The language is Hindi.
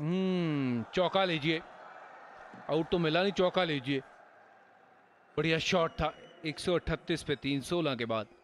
हम्म चौका लीजिए आउट तो मिला नहीं चौका लीजिए बढ़िया शॉट था अठतीस पे तीन सोलह के बाद